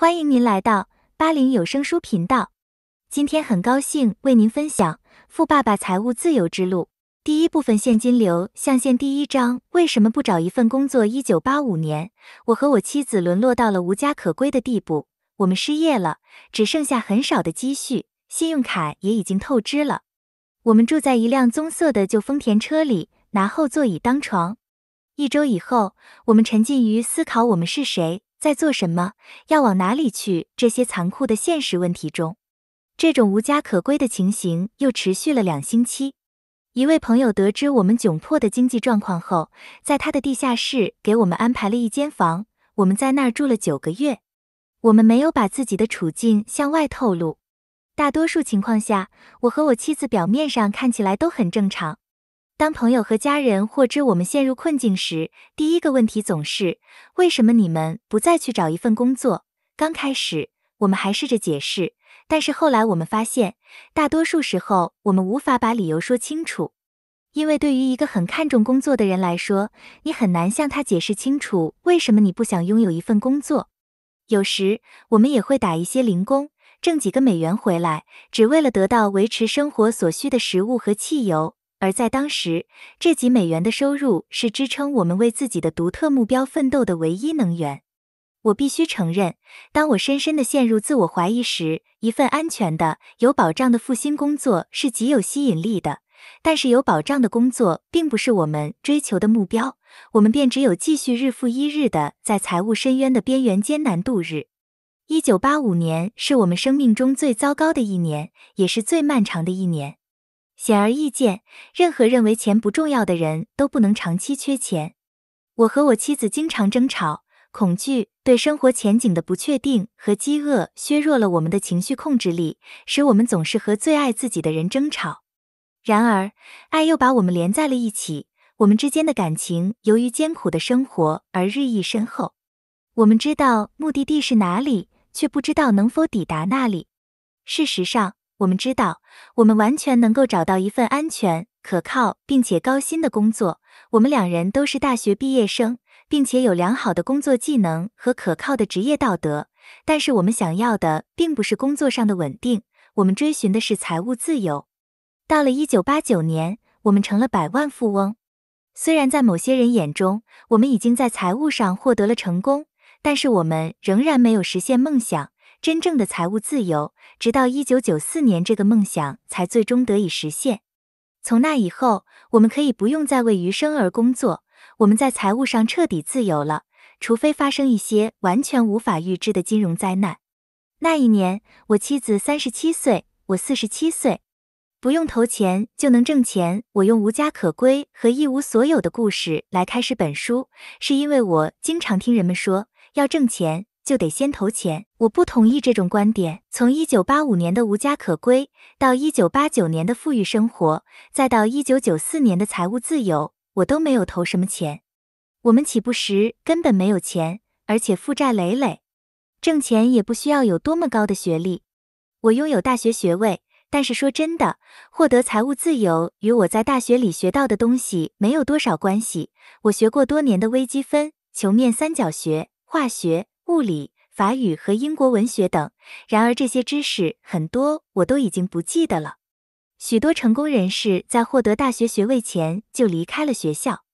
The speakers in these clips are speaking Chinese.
欢迎您来到八零有声书频道。今天很高兴为您分享《富爸爸财务自由之路》第一部分现金流象限第一章：为什么不找一份工作？一九八五年，我和我妻子沦落到了无家可归的地步，我们失业了，只剩下很少的积蓄，信用卡也已经透支了。我们住在一辆棕色的旧丰田车里，拿后座椅当床。一周以后，我们沉浸于思考我们是谁。在做什么？要往哪里去？这些残酷的现实问题中，这种无家可归的情形又持续了两星期。一位朋友得知我们窘迫的经济状况后，在他的地下室给我们安排了一间房。我们在那儿住了九个月。我们没有把自己的处境向外透露。大多数情况下，我和我妻子表面上看起来都很正常。当朋友和家人获知我们陷入困境时，第一个问题总是：为什么你们不再去找一份工作？刚开始我们还试着解释，但是后来我们发现，大多数时候我们无法把理由说清楚，因为对于一个很看重工作的人来说，你很难向他解释清楚为什么你不想拥有一份工作。有时我们也会打一些零工，挣几个美元回来，只为了得到维持生活所需的食物和汽油。而在当时，这几美元的收入是支撑我们为自己的独特目标奋斗的唯一能源。我必须承认，当我深深地陷入自我怀疑时，一份安全的、有保障的复兴工作是极有吸引力的。但是，有保障的工作并不是我们追求的目标，我们便只有继续日复一日地在财务深渊的边缘艰难度日。一九八五年是我们生命中最糟糕的一年，也是最漫长的一年。显而易见，任何认为钱不重要的人都不能长期缺钱。我和我妻子经常争吵，恐惧、对生活前景的不确定和饥饿削弱了我们的情绪控制力，使我们总是和最爱自己的人争吵。然而，爱又把我们连在了一起。我们之间的感情由于艰苦的生活而日益深厚。我们知道目的地是哪里，却不知道能否抵达那里。事实上。我们知道，我们完全能够找到一份安全、可靠并且高薪的工作。我们两人都是大学毕业生，并且有良好的工作技能和可靠的职业道德。但是，我们想要的并不是工作上的稳定，我们追寻的是财务自由。到了一九八九年，我们成了百万富翁。虽然在某些人眼中，我们已经在财务上获得了成功，但是我们仍然没有实现梦想。真正的财务自由，直到一九九四年，这个梦想才最终得以实现。从那以后，我们可以不用再为余生而工作，我们在财务上彻底自由了，除非发生一些完全无法预知的金融灾难。那一年，我妻子三十七岁，我四十七岁，不用投钱就能挣钱。我用“无家可归”和“一无所有”的故事来开始本书，是因为我经常听人们说要挣钱。就得先投钱，我不同意这种观点。从一九八五年的无家可归，到一九八九年的富裕生活，再到一九九四年的财务自由，我都没有投什么钱。我们起步时根本没有钱，而且负债累累，挣钱也不需要有多么高的学历。我拥有大学学位，但是说真的，获得财务自由与我在大学里学到的东西没有多少关系。我学过多年的微积分、球面三角学、化学。物理、法语和英国文学等。然而，这些知识很多我都已经不记得了。许多成功人士在获得大学学位前就离开了学校，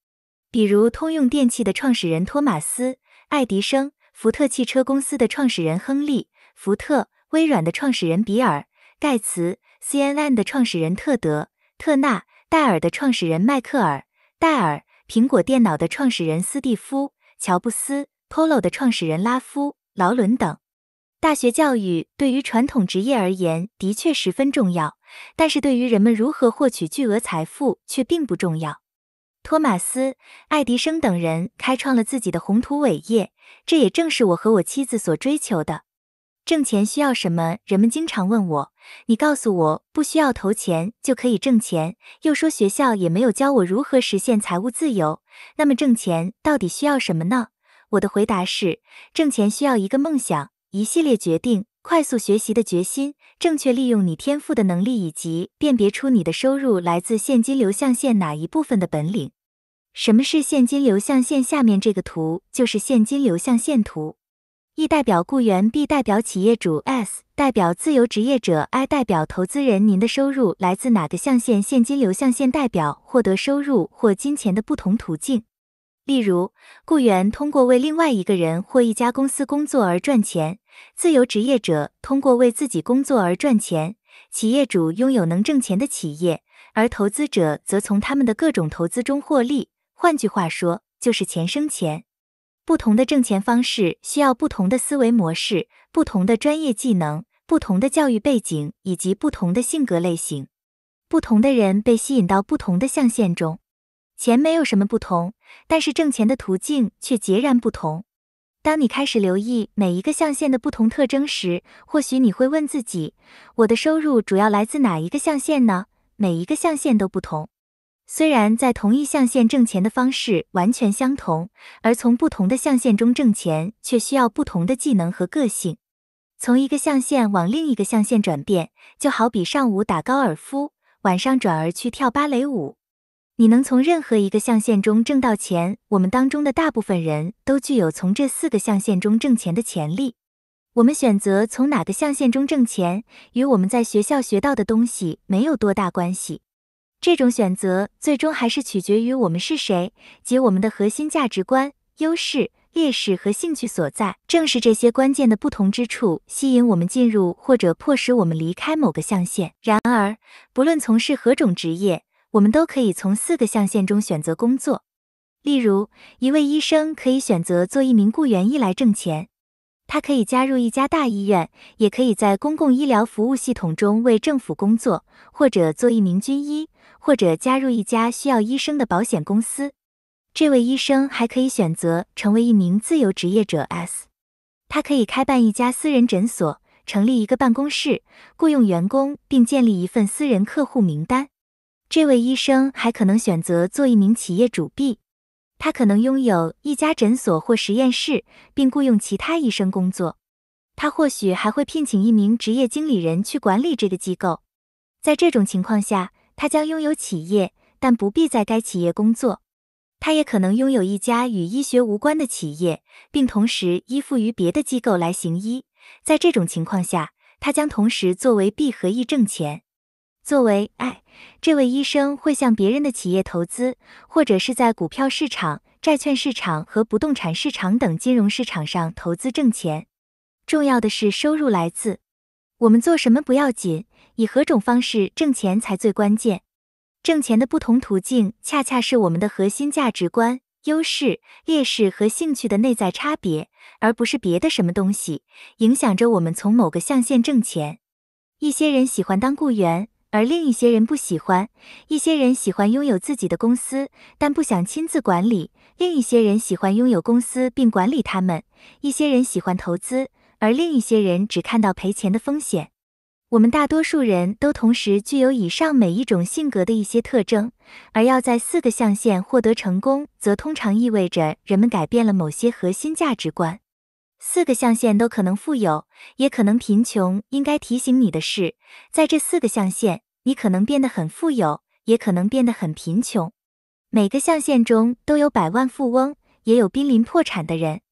比如通用电气的创始人托马斯·爱迪生、福特汽车公司的创始人亨利·福特、微软的创始人比尔·盖茨、CNN 的创始人特德·特纳、戴尔的创始人迈克尔·戴尔、苹果电脑的创始人斯蒂夫·乔布斯。p o l o 的创始人拉夫·劳伦等，大学教育对于传统职业而言的确十分重要，但是对于人们如何获取巨额财富却并不重要。托马斯、爱迪生等人开创了自己的宏图伟业，这也正是我和我妻子所追求的。挣钱需要什么？人们经常问我。你告诉我不需要投钱就可以挣钱，又说学校也没有教我如何实现财务自由，那么挣钱到底需要什么呢？我的回答是，挣钱需要一个梦想，一系列决定，快速学习的决心，正确利用你天赋的能力，以及辨别出你的收入来自现金流象限哪一部分的本领。什么是现金流象限？下面这个图就是现金流象限图。E 代表雇员，B 代表企业主，S 代表自由职业者，I 代表投资人。您的收入来自哪个象限？现金流象限代表获得收入或金钱的不同途径。例如，雇员通过为另外一个人或一家公司工作而赚钱；自由职业者通过为自己工作而赚钱；企业主拥有能挣钱的企业，而投资者则从他们的各种投资中获利。换句话说，就是钱生钱。不同的挣钱方式需要不同的思维模式、不同的专业技能、不同的教育背景以及不同的性格类型。不同的人被吸引到不同的象限中。钱没有什么不同，但是挣钱的途径却截然不同。当你开始留意每一个象限的不同特征时，或许你会问自己：我的收入主要来自哪一个象限呢？每一个象限都不同。虽然在同一象限挣钱的方式完全相同，而从不同的象限中挣钱却需要不同的技能和个性。从一个象限往另一个象限转变，就好比上午打高尔夫，晚上转而去跳芭蕾舞。你能从任何一个象限中挣到钱。我们当中的大部分人都具有从这四个象限中挣钱的潜力。我们选择从哪个象限中挣钱，与我们在学校学到的东西没有多大关系。这种选择最终还是取决于我们是谁，及我们的核心价值观、优势、劣势和兴趣所在。正是这些关键的不同之处，吸引我们进入或者迫使我们离开某个象限。然而，不论从事何种职业，我们都可以从四个象限中选择工作。例如，一位医生可以选择做一名雇员医来挣钱。他可以加入一家大医院，也可以在公共医疗服务系统中为政府工作，或者做一名军医，或者加入一家需要医生的保险公司。这位医生还可以选择成为一名自由职业者 S。他可以开办一家私人诊所，成立一个办公室，雇佣员工，并建立一份私人客户名单。这位医生还可能选择做一名企业主 B，他可能拥有一家诊所或实验室，并雇佣其他医生工作。他或许还会聘请一名职业经理人去管理这个机构。在这种情况下，他将拥有企业，但不必在该企业工作。他也可能拥有一家与医学无关的企业，并同时依附于别的机构来行医。在这种情况下，他将同时作为 B 和 E 挣钱。作为爱，这位医生会向别人的企业投资，或者是在股票市场、债券市场和不动产市场等金融市场上投资挣钱。重要的是收入来自。我们做什么不要紧，以何种方式挣钱才最关键。挣钱的不同途径，恰恰是我们的核心价值观、优势、劣势和兴趣的内在差别，而不是别的什么东西影响着我们从某个象限挣钱。一些人喜欢当雇员。而另一些人不喜欢，一些人喜欢拥有自己的公司，但不想亲自管理；另一些人喜欢拥有公司并管理他们；一些人喜欢投资，而另一些人只看到赔钱的风险。我们大多数人都同时具有以上每一种性格的一些特征，而要在四个象限获得成功，则通常意味着人们改变了某些核心价值观。四个象限都可能富有，也可能贫穷。应该提醒你的是，在这四个象限，你可能变得很富有，也可能变得很贫穷。每个象限中都有百万富翁，也有濒临破产的人。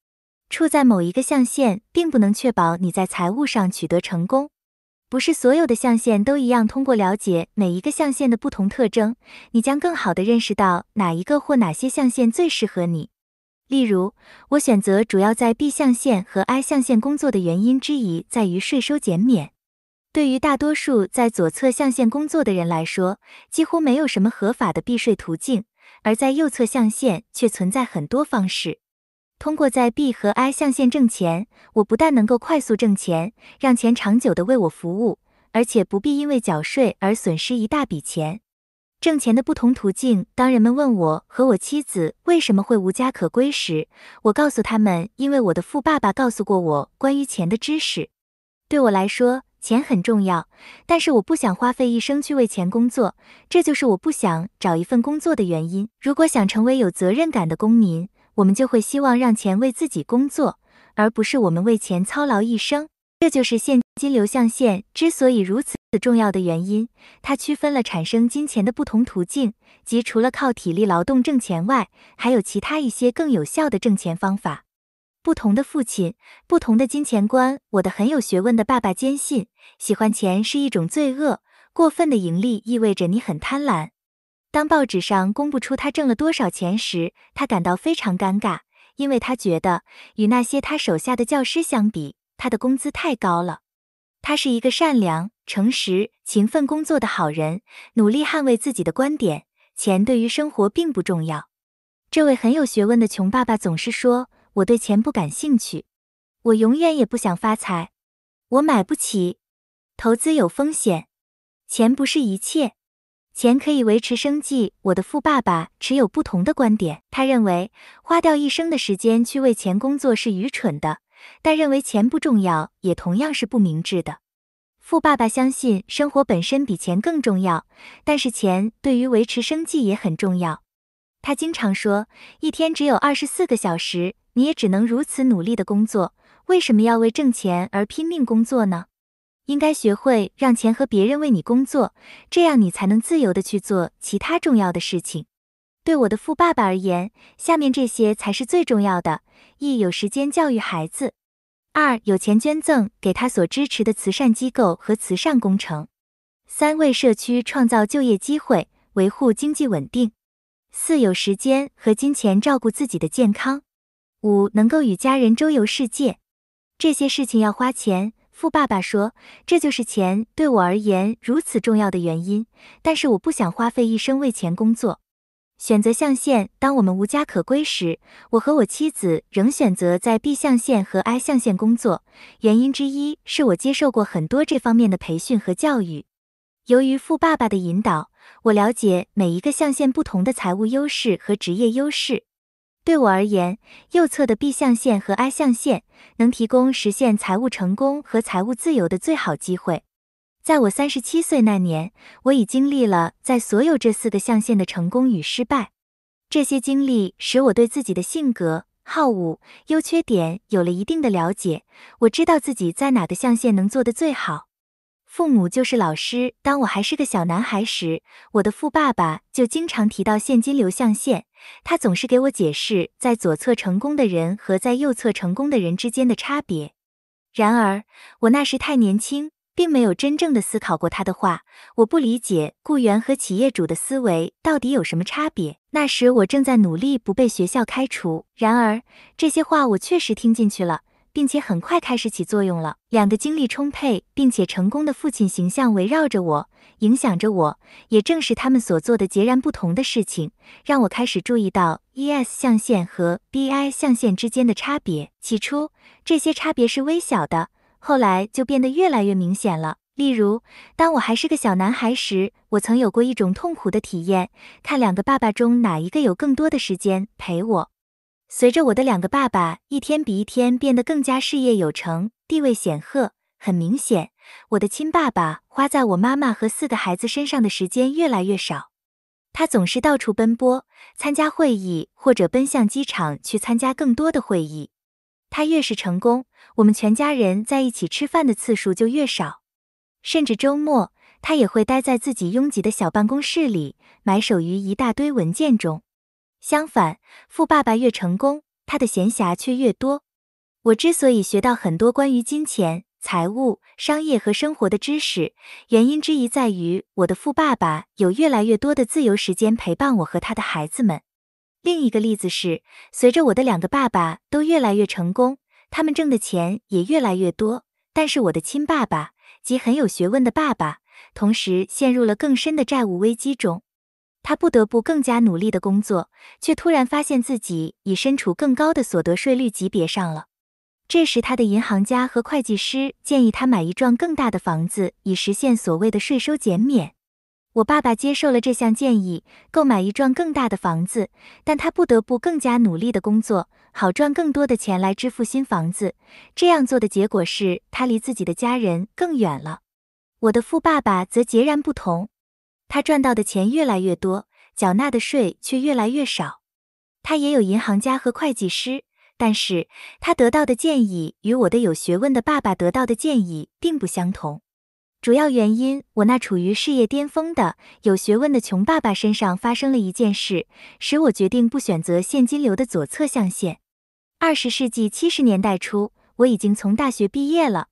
处在某一个象限，并不能确保你在财务上取得成功。不是所有的象限都一样。通过了解每一个象限的不同特征，你将更好地认识到哪一个或哪些象限最适合你。例如，我选择主要在 B 象限和 I 象限工作的原因之一在于税收减免。对于大多数在左侧象限工作的人来说，几乎没有什么合法的避税途径，而在右侧象限却存在很多方式。通过在 B 和 I 象限挣钱，我不但能够快速挣钱，让钱长久地为我服务，而且不必因为缴税而损失一大笔钱。挣钱的不同途径。当人们问我和我妻子为什么会无家可归时，我告诉他们，因为我的富爸爸告诉过我关于钱的知识。对我来说，钱很重要，但是我不想花费一生去为钱工作。这就是我不想找一份工作的原因。如果想成为有责任感的公民，我们就会希望让钱为自己工作，而不是我们为钱操劳一生。这就是现金流象限之所以如此重要的原因，它区分了产生金钱的不同途径，即除了靠体力劳动挣钱外，还有其他一些更有效的挣钱方法。不同的父亲，不同的金钱观。我的很有学问的爸爸坚信，喜欢钱是一种罪恶，过分的盈利意味着你很贪婪。当报纸上公布出他挣了多少钱时，他感到非常尴尬，因为他觉得与那些他手下的教师相比。他的工资太高了。他是一个善良、诚实、勤奋工作的好人，努力捍卫自己的观点。钱对于生活并不重要。这位很有学问的穷爸爸总是说：“我对钱不感兴趣，我永远也不想发财，我买不起，投资有风险，钱不是一切，钱可以维持生计。”我的富爸爸持有不同的观点，他认为花掉一生的时间去为钱工作是愚蠢的。但认为钱不重要，也同样是不明智的。富爸爸相信生活本身比钱更重要，但是钱对于维持生计也很重要。他经常说，一天只有二十四个小时，你也只能如此努力的工作，为什么要为挣钱而拼命工作呢？应该学会让钱和别人为你工作，这样你才能自由的去做其他重要的事情。对我的富爸爸而言，下面这些才是最重要的：一有时间教育孩子；二有钱捐赠给他所支持的慈善机构和慈善工程；三为社区创造就业机会，维护经济稳定；四有时间和金钱照顾自己的健康；五能够与家人周游世界。这些事情要花钱。富爸爸说：“这就是钱对我而言如此重要的原因。”但是我不想花费一生为钱工作。选择象限。当我们无家可归时，我和我妻子仍选择在 B 象限和 I 象限工作。原因之一是我接受过很多这方面的培训和教育。由于富爸爸的引导，我了解每一个象限不同的财务优势和职业优势。对我而言，右侧的 B 象限和 I 象限能提供实现财务成功和财务自由的最好机会。在我三十七岁那年，我已经经历了在所有这四个象限的成功与失败。这些经历使我对自己的性格、好恶、优缺点有了一定的了解。我知道自己在哪个象限能做得最好。父母就是老师。当我还是个小男孩时，我的富爸爸就经常提到现金流象限。他总是给我解释在左侧成功的人和在右侧成功的人之间的差别。然而，我那时太年轻。并没有真正的思考过他的话，我不理解雇员和企业主的思维到底有什么差别。那时我正在努力不被学校开除，然而这些话我确实听进去了，并且很快开始起作用了。两个精力充沛并且成功的父亲形象围绕着我，影响着我。也正是他们所做的截然不同的事情，让我开始注意到 E S 象限和 B I 象限之间的差别。起初，这些差别是微小的。后来就变得越来越明显了。例如，当我还是个小男孩时，我曾有过一种痛苦的体验：看两个爸爸中哪一个有更多的时间陪我。随着我的两个爸爸一天比一天变得更加事业有成、地位显赫，很明显，我的亲爸爸花在我妈妈和四个孩子身上的时间越来越少。他总是到处奔波，参加会议，或者奔向机场去参加更多的会议。他越是成功，我们全家人在一起吃饭的次数就越少，甚至周末他也会待在自己拥挤的小办公室里，埋首于一大堆文件中。相反，富爸爸越成功，他的闲暇却越多。我之所以学到很多关于金钱、财务、商业和生活的知识，原因之一在于我的富爸爸有越来越多的自由时间陪伴我和他的孩子们。另一个例子是，随着我的两个爸爸都越来越成功，他们挣的钱也越来越多。但是我的亲爸爸，及很有学问的爸爸，同时陷入了更深的债务危机中。他不得不更加努力的工作，却突然发现自己已身处更高的所得税率级别上了。这时，他的银行家和会计师建议他买一幢更大的房子，以实现所谓的税收减免。我爸爸接受了这项建议，购买一幢更大的房子，但他不得不更加努力的工作，好赚更多的钱来支付新房子。这样做的结果是他离自己的家人更远了。我的富爸爸则截然不同，他赚到的钱越来越多，缴纳的税却越来越少。他也有银行家和会计师，但是他得到的建议与我的有学问的爸爸得到的建议并不相同。主要原因，我那处于事业巅峰的有学问的穷爸爸身上发生了一件事，使我决定不选择现金流的左侧象限。二十世纪七十年代初，我已经从大学毕业了，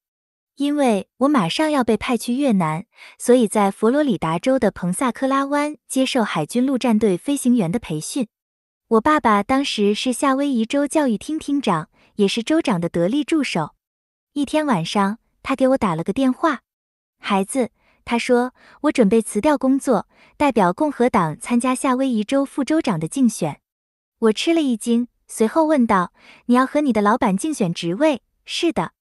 因为我马上要被派去越南，所以在佛罗里达州的彭萨科拉湾接受海军陆战队飞行员的培训。我爸爸当时是夏威夷州教育厅厅长，也是州长的得力助手。一天晚上，他给我打了个电话。孩子，他说：“我准备辞掉工作，代表共和党参加夏威夷州副州长的竞选。”我吃了一惊，随后问道：“你要和你的老板竞选职位？”“是的。”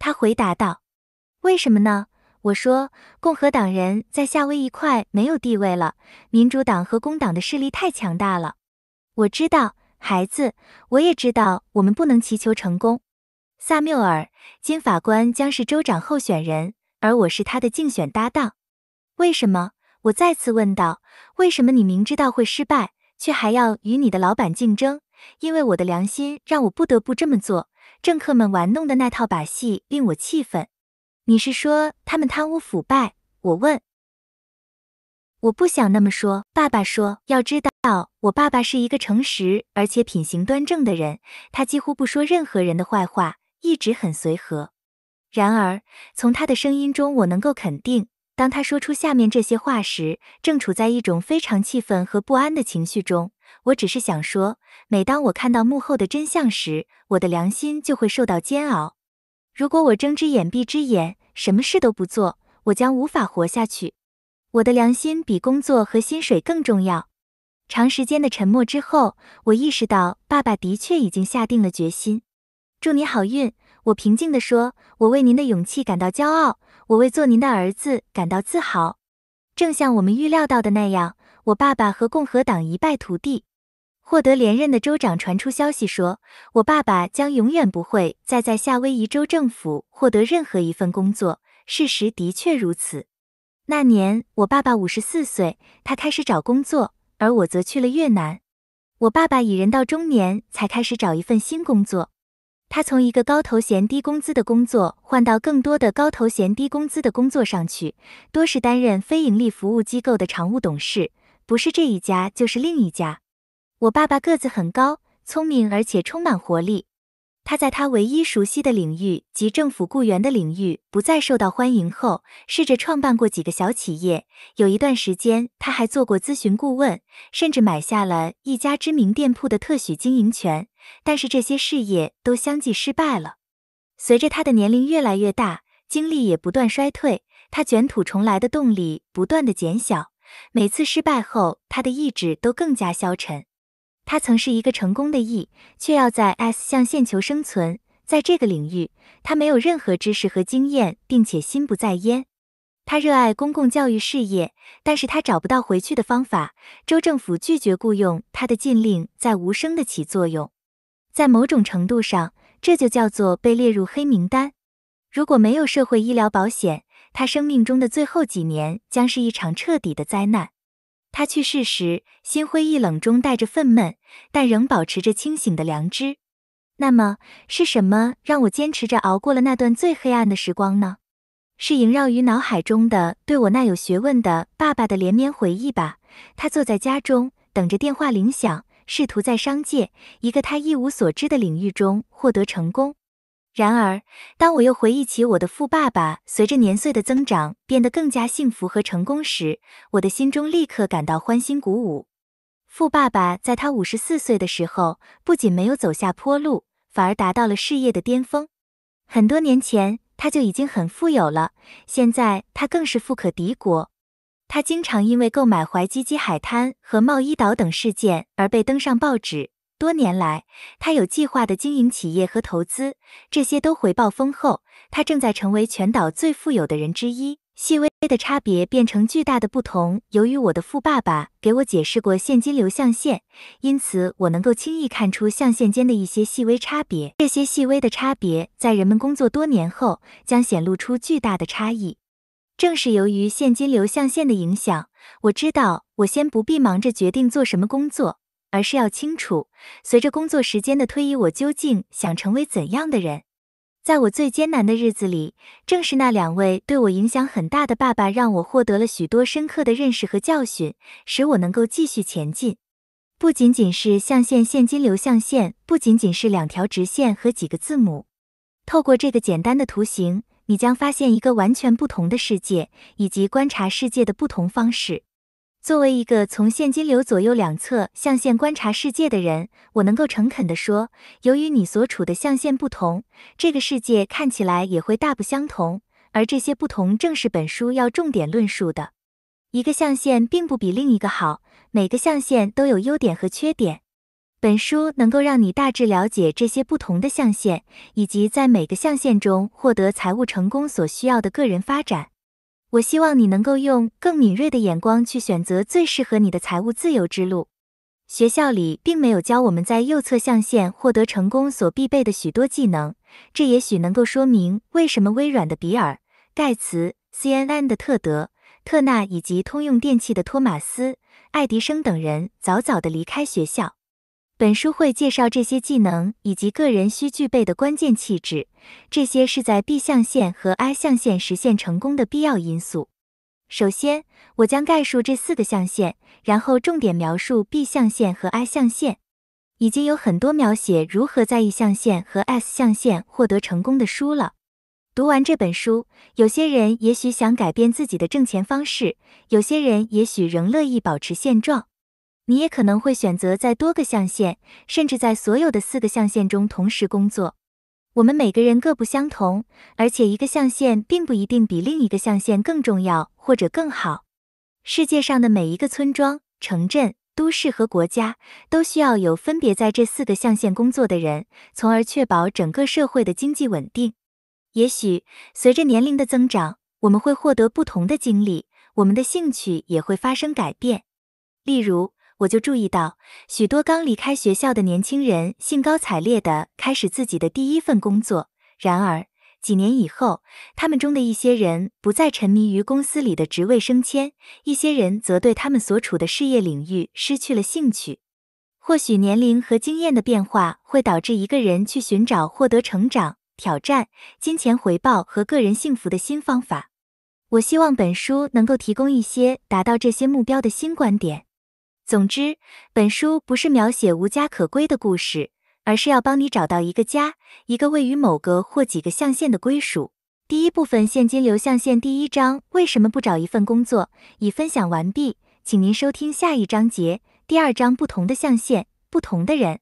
他回答道。“为什么呢？”我说：“共和党人在夏威夷快没有地位了，民主党和工党的势力太强大了。”我知道，孩子，我也知道，我们不能祈求成功。萨缪尔金法官将是州长候选人。而我是他的竞选搭档，为什么？我再次问道。为什么你明知道会失败，却还要与你的老板竞争？因为我的良心让我不得不这么做。政客们玩弄的那套把戏令我气愤。你是说他们贪污腐败？我问。我不想那么说。爸爸说，要知道，我爸爸是一个诚实而且品行端正的人，他几乎不说任何人的坏话，一直很随和。然而，从他的声音中，我能够肯定，当他说出下面这些话时，正处在一种非常气愤和不安的情绪中。我只是想说，每当我看到幕后的真相时，我的良心就会受到煎熬。如果我睁只眼闭只眼，什么事都不做，我将无法活下去。我的良心比工作和薪水更重要。长时间的沉默之后，我意识到，爸爸的确已经下定了决心。祝你好运。我平静地说：“我为您的勇气感到骄傲，我为做您的儿子感到自豪。”正像我们预料到的那样，我爸爸和共和党一败涂地，获得连任的州长传出消息说，我爸爸将永远不会再在夏威夷州政府获得任何一份工作。事实的确如此。那年，我爸爸五十四岁，他开始找工作，而我则去了越南。我爸爸已人到中年才开始找一份新工作。他从一个高头衔、低工资的工作换到更多的高头衔、低工资的工作上去，多是担任非盈利服务机构的常务董事，不是这一家就是另一家。我爸爸个子很高，聪明而且充满活力。他在他唯一熟悉的领域及政府雇员的领域不再受到欢迎后，试着创办过几个小企业。有一段时间，他还做过咨询顾问，甚至买下了一家知名店铺的特许经营权。但是这些事业都相继失败了。随着他的年龄越来越大，精力也不断衰退，他卷土重来的动力不断的减小。每次失败后，他的意志都更加消沉。他曾是一个成功的艺，却要在 S 向线求生存。在这个领域，他没有任何知识和经验，并且心不在焉。他热爱公共教育事业，但是他找不到回去的方法。州政府拒绝雇佣他的禁令在无声的起作用。在某种程度上，这就叫做被列入黑名单。如果没有社会医疗保险，他生命中的最后几年将是一场彻底的灾难。他去世时，心灰意冷中带着愤懑，但仍保持着清醒的良知。那么，是什么让我坚持着熬过了那段最黑暗的时光呢？是萦绕于脑海中的对我那有学问的爸爸的连绵回忆吧。他坐在家中，等着电话铃响。试图在商界一个他一无所知的领域中获得成功。然而，当我又回忆起我的富爸爸随着年岁的增长变得更加幸福和成功时，我的心中立刻感到欢欣鼓舞。富爸爸在他五十四岁的时候，不仅没有走下坡路，反而达到了事业的巅峰。很多年前他就已经很富有了，现在他更是富可敌国。他经常因为购买怀基基海滩和茂伊岛等事件而被登上报纸。多年来，他有计划的经营企业和投资，这些都回报丰厚。他正在成为全岛最富有的人之一。细微的差别变成巨大的不同。由于我的富爸爸给我解释过现金流象限，因此我能够轻易看出象限间的一些细微差别。这些细微的差别在人们工作多年后将显露出巨大的差异。正是由于现金流象限的影响，我知道我先不必忙着决定做什么工作，而是要清楚，随着工作时间的推移，我究竟想成为怎样的人。在我最艰难的日子里，正是那两位对我影响很大的爸爸，让我获得了许多深刻的认识和教训，使我能够继续前进。不仅仅是象限，现金流象限，不仅仅是两条直线和几个字母，透过这个简单的图形。你将发现一个完全不同的世界，以及观察世界的不同方式。作为一个从现金流左右两侧象限观察世界的人，我能够诚恳地说，由于你所处的象限不同，这个世界看起来也会大不相同。而这些不同正是本书要重点论述的。一个象限并不比另一个好，每个象限都有优点和缺点。本书能够让你大致了解这些不同的象限，以及在每个象限中获得财务成功所需要的个人发展。我希望你能够用更敏锐的眼光去选择最适合你的财务自由之路。学校里并没有教我们在右侧象限获得成功所必备的许多技能，这也许能够说明为什么微软的比尔·盖茨、CNN 的特德·特纳以及通用电器的托马斯·爱迪生等人早早地离开学校。本书会介绍这些技能以及个人需具备的关键气质，这些是在 B 象限和 I 象限实现成功的必要因素。首先，我将概述这四个象限，然后重点描述 B 象限和 I 象限。已经有很多描写如何在 E 象限和 S 象限获得成功的书了。读完这本书，有些人也许想改变自己的挣钱方式，有些人也许仍乐意保持现状。你也可能会选择在多个象限，甚至在所有的四个象限中同时工作。我们每个人各不相同，而且一个象限并不一定比另一个象限更重要或者更好。世界上的每一个村庄、城镇、都市和国家都需要有分别在这四个象限工作的人，从而确保整个社会的经济稳定。也许随着年龄的增长，我们会获得不同的经历，我们的兴趣也会发生改变。例如，我就注意到，许多刚离开学校的年轻人兴高采烈地开始自己的第一份工作。然而，几年以后，他们中的一些人不再沉迷于公司里的职位升迁，一些人则对他们所处的事业领域失去了兴趣。或许年龄和经验的变化会导致一个人去寻找获得成长、挑战、金钱回报和个人幸福的新方法。我希望本书能够提供一些达到这些目标的新观点。总之，本书不是描写无家可归的故事，而是要帮你找到一个家，一个位于某个或几个象限的归属。第一部分现金流象限，第一章为什么不找一份工作？已分享完毕，请您收听下一章节。第二章不同的象限，不同的人。